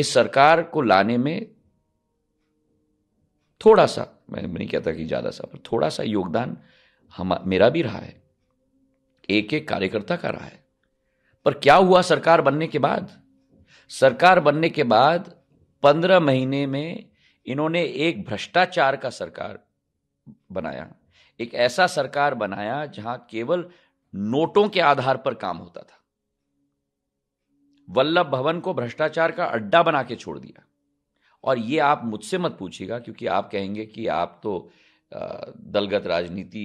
इस सरकार को लाने में थोड़ा सा मैं नहीं कहता कि ज़्यादा सा पर थोड़ा सा योगदान हम मेरा भी रहा है एक एक कार्यकर्ता का रहा है पर क्या हुआ सरकार बनने के बाद सरकार बनने के बाद पंद्रह महीने में इन्होंने एक भ्रष्टाचार का सरकार बनाया एक ऐसा सरकार बनाया जहां केवल नोटों के आधार पर काम होता था वल्लभ भवन को भ्रष्टाचार का अड्डा बना के छोड़ दिया और ये आप मुझसे मत पूछिएगा क्योंकि आप कहेंगे कि आप तो दलगत राजनीति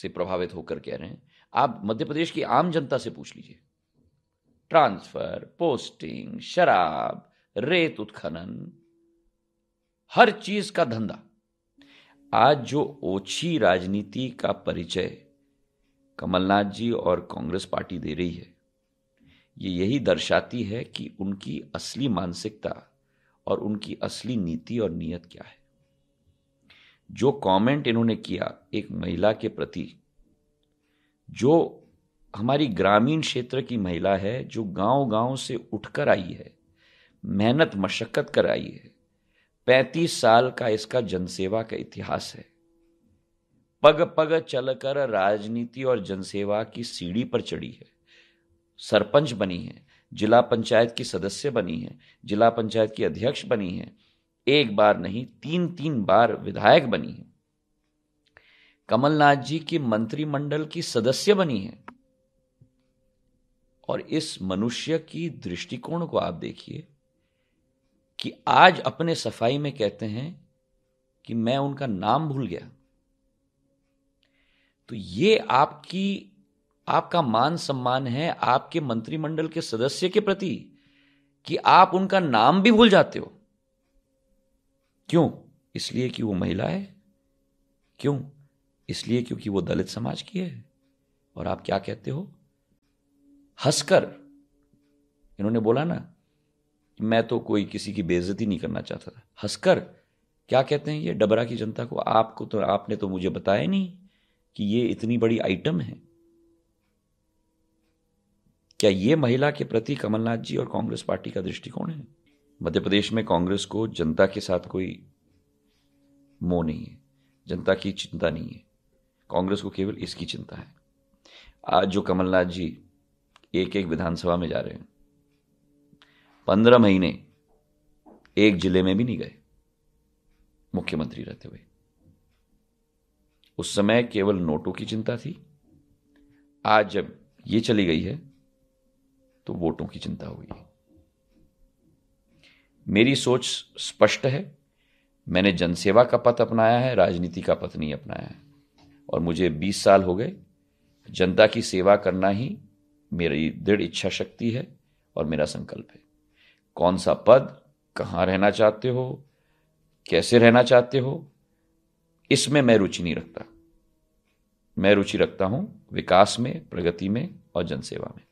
से प्रभावित होकर कह रहे हैं आप मध्य प्रदेश की आम जनता से पूछ लीजिए ट्रांसफर पोस्टिंग शराब रेत उत्खनन हर चीज का धंधा आज जो ओछी राजनीति का परिचय कमलनाथ जी और कांग्रेस पार्टी दे रही है ये यही दर्शाती है कि उनकी असली मानसिकता और उनकी असली नीति और नीयत क्या है जो कमेंट इन्होंने किया एक महिला के प्रति जो हमारी ग्रामीण क्षेत्र की महिला है जो गांव-गांव से उठकर आई है मेहनत मशक्क़त कर आई है पैंतीस साल का इसका जनसेवा का इतिहास है पग पग चलकर राजनीति और जनसेवा की सीढ़ी पर चढ़ी है सरपंच बनी है जिला पंचायत की सदस्य बनी है जिला पंचायत की अध्यक्ष बनी है एक बार नहीं तीन तीन बार विधायक बनी है कमलनाथ जी की मंत्रिमंडल की सदस्य बनी है और इस मनुष्य की दृष्टिकोण को आप देखिए कि आज अपने सफाई में कहते हैं कि मैं उनका नाम भूल गया तो ये आपकी आपका मान सम्मान है आपके मंत्रिमंडल के सदस्य के प्रति कि आप उनका नाम भी भूल जाते हो क्यों इसलिए कि वो महिला है क्यों इसलिए क्योंकि वो दलित समाज की है और आप क्या कहते हो हंसकर इन्होंने बोला ना कि मैं तो कोई किसी की बेइज्जती नहीं करना चाहता था हंसकर क्या कहते हैं ये डबरा की जनता को आपको तो आपने तो मुझे बताया नहीं कि ये इतनी बड़ी आइटम है क्या ये महिला के प्रति कमलनाथ जी और कांग्रेस पार्टी का दृष्टिकोण है मध्य प्रदेश में कांग्रेस को जनता के साथ कोई मोह नहीं है जनता की चिंता नहीं है कांग्रेस को केवल इसकी चिंता है आज जो कमलनाथ जी एक एक विधानसभा में जा रहे हैं पंद्रह महीने एक जिले में भी नहीं गए मुख्यमंत्री रहते हुए उस समय केवल नोटों की चिंता थी आज जब ये चली गई है तो वोटों की चिंता हुई मेरी सोच स्पष्ट है मैंने जनसेवा का पथ अपनाया है राजनीति का पथ नहीं अपनाया है और मुझे 20 साल हो गए जनता की सेवा करना ही मेरी दृढ़ इच्छा शक्ति है और मेरा संकल्प है कौन सा पद कहाँ रहना चाहते हो कैसे रहना चाहते हो इसमें मैं रुचि नहीं रखता मैं रुचि रखता हूं विकास में प्रगति में और जनसेवा में